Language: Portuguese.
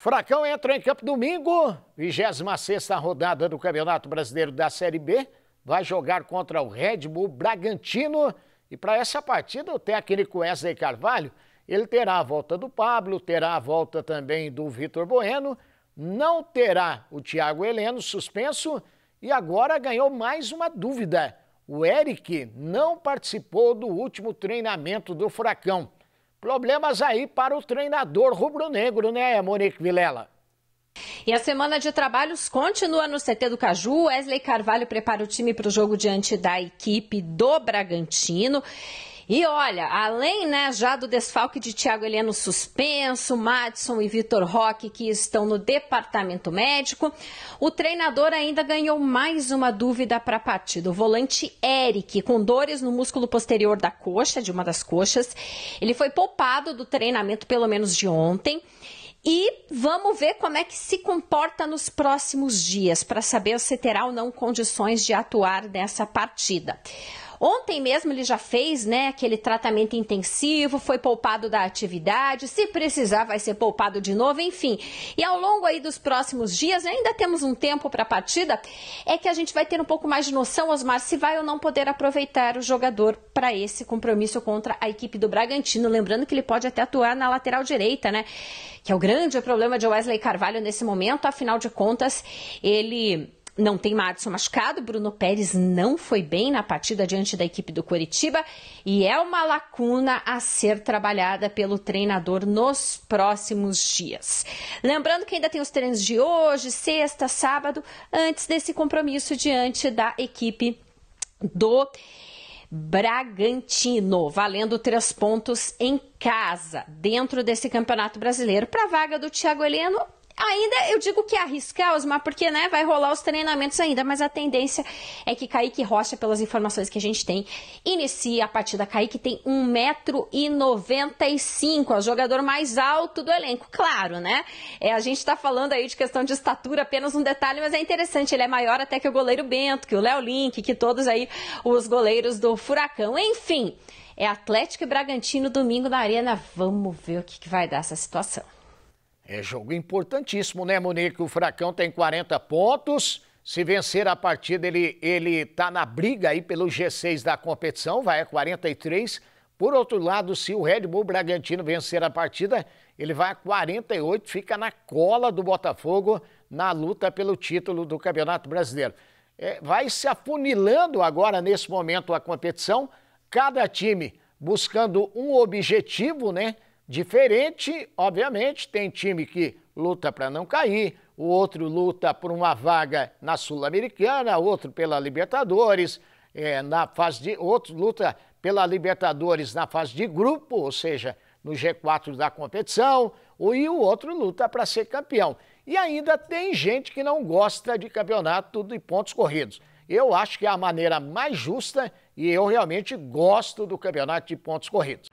Furacão entra em campo domingo, 26ª rodada do Campeonato Brasileiro da Série B, vai jogar contra o Red Bull Bragantino e para essa partida o técnico Wesley Carvalho, ele terá a volta do Pablo, terá a volta também do Vitor Bueno, não terá o Thiago Heleno suspenso e agora ganhou mais uma dúvida. O Eric não participou do último treinamento do Furacão. Problemas aí para o treinador rubro-negro, né, Monique Vilela? E a semana de trabalhos continua no CT do Caju. Wesley Carvalho prepara o time para o jogo diante da equipe do Bragantino. E olha, além né, já do desfalque de Thiago Heleno suspenso, Madison e Vitor Roque que estão no departamento médico, o treinador ainda ganhou mais uma dúvida para a partida. O volante Eric, com dores no músculo posterior da coxa, de uma das coxas, ele foi poupado do treinamento pelo menos de ontem. E vamos ver como é que se comporta nos próximos dias para saber se terá ou não condições de atuar nessa partida. Ontem mesmo ele já fez, né, aquele tratamento intensivo, foi poupado da atividade, se precisar vai ser poupado de novo, enfim. E ao longo aí dos próximos dias, ainda temos um tempo para a partida, é que a gente vai ter um pouco mais de noção, Osmar, se vai ou não poder aproveitar o jogador para esse compromisso contra a equipe do Bragantino, lembrando que ele pode até atuar na lateral direita, né? Que é o grande problema de Wesley Carvalho nesse momento, afinal de contas, ele não tem Madison machucado, Bruno Pérez não foi bem na partida diante da equipe do Coritiba e é uma lacuna a ser trabalhada pelo treinador nos próximos dias. Lembrando que ainda tem os treinos de hoje, sexta, sábado, antes desse compromisso diante da equipe do Bragantino, valendo três pontos em casa, dentro desse Campeonato Brasileiro, para a vaga do Thiago Heleno Ainda eu digo que é arriscar, Osmar, porque né, vai rolar os treinamentos ainda, mas a tendência é que Kaique Rocha, pelas informações que a gente tem, inicia a partida. Kaique tem 1,95m, é o jogador mais alto do elenco. Claro, né? É, a gente está falando aí de questão de estatura, apenas um detalhe, mas é interessante, ele é maior até que o goleiro Bento, que o Léo Link, que todos aí os goleiros do Furacão. Enfim, é Atlético e Bragantino domingo na Arena. Vamos ver o que, que vai dar essa situação. É jogo importantíssimo, né, Monique? O Fracão tem 40 pontos. Se vencer a partida, ele ele tá na briga aí pelo G6 da competição, vai a 43. Por outro lado, se o Red Bull Bragantino vencer a partida, ele vai a 48, fica na cola do Botafogo na luta pelo título do Campeonato Brasileiro. É, vai se afunilando agora nesse momento a competição, cada time buscando um objetivo, né? Diferente, obviamente, tem time que luta para não cair, o outro luta por uma vaga na Sul-Americana, outro pela Libertadores, é, na fase de, outro luta pela Libertadores na fase de grupo, ou seja, no G4 da competição, e o outro luta para ser campeão. E ainda tem gente que não gosta de campeonato de pontos corridos. Eu acho que é a maneira mais justa e eu realmente gosto do campeonato de pontos corridos.